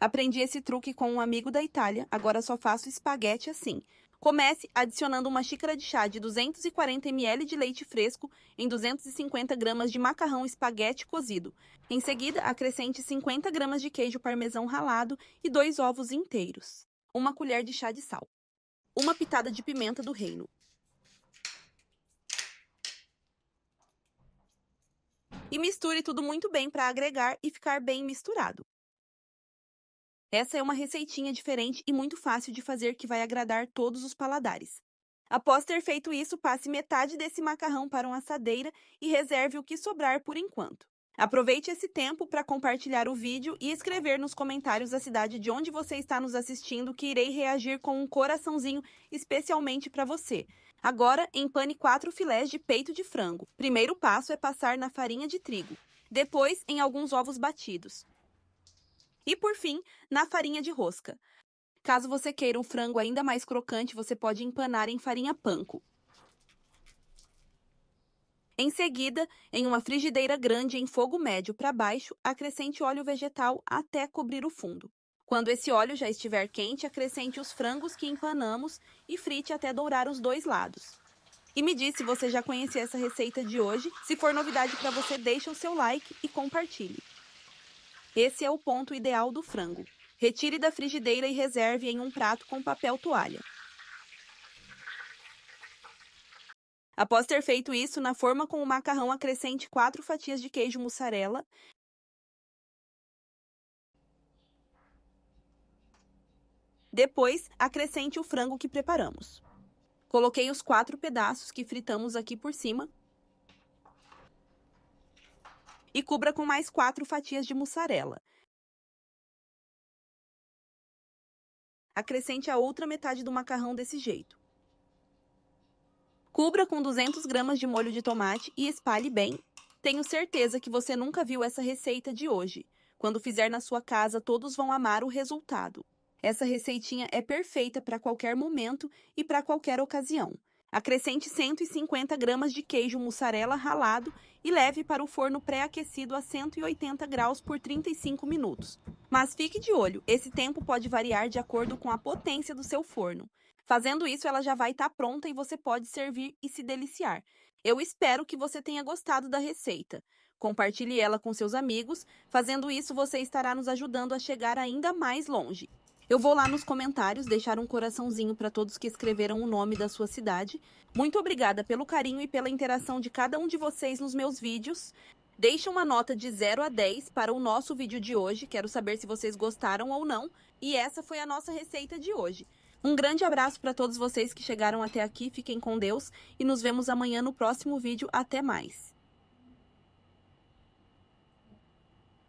Aprendi esse truque com um amigo da Itália, agora só faço espaguete assim. Comece adicionando uma xícara de chá de 240 ml de leite fresco em 250 gramas de macarrão espaguete cozido. Em seguida, acrescente 50 gramas de queijo parmesão ralado e dois ovos inteiros. Uma colher de chá de sal. Uma pitada de pimenta do reino. E misture tudo muito bem para agregar e ficar bem misturado. Essa é uma receitinha diferente e muito fácil de fazer que vai agradar todos os paladares. Após ter feito isso, passe metade desse macarrão para uma assadeira e reserve o que sobrar por enquanto. Aproveite esse tempo para compartilhar o vídeo e escrever nos comentários a cidade de onde você está nos assistindo, que irei reagir com um coraçãozinho especialmente para você. Agora, empane quatro filés de peito de frango. Primeiro passo é passar na farinha de trigo, depois em alguns ovos batidos. E por fim, na farinha de rosca. Caso você queira um frango ainda mais crocante, você pode empanar em farinha panko. Em seguida, em uma frigideira grande em fogo médio para baixo, acrescente óleo vegetal até cobrir o fundo. Quando esse óleo já estiver quente, acrescente os frangos que empanamos e frite até dourar os dois lados. E me diz se você já conhecia essa receita de hoje. Se for novidade para você, deixa o seu like e compartilhe. Esse é o ponto ideal do frango. Retire da frigideira e reserve em um prato com papel toalha. Após ter feito isso, na forma com o macarrão acrescente 4 fatias de queijo mussarela. Depois, acrescente o frango que preparamos. Coloquei os quatro pedaços que fritamos aqui por cima e cubra com mais quatro fatias de mussarela. Acrescente a outra metade do macarrão desse jeito. Cubra com 200 gramas de molho de tomate e espalhe bem. Tenho certeza que você nunca viu essa receita de hoje. Quando fizer na sua casa, todos vão amar o resultado. Essa receitinha é perfeita para qualquer momento e para qualquer ocasião. Acrescente 150 gramas de queijo mussarela ralado e leve para o forno pré-aquecido a 180 graus por 35 minutos. Mas fique de olho, esse tempo pode variar de acordo com a potência do seu forno. Fazendo isso, ela já vai estar tá pronta e você pode servir e se deliciar. Eu espero que você tenha gostado da receita. Compartilhe ela com seus amigos, fazendo isso você estará nos ajudando a chegar ainda mais longe. Eu vou lá nos comentários deixar um coraçãozinho para todos que escreveram o nome da sua cidade. Muito obrigada pelo carinho e pela interação de cada um de vocês nos meus vídeos. Deixe uma nota de 0 a 10 para o nosso vídeo de hoje. Quero saber se vocês gostaram ou não. E essa foi a nossa receita de hoje. Um grande abraço para todos vocês que chegaram até aqui. Fiquem com Deus e nos vemos amanhã no próximo vídeo. Até mais!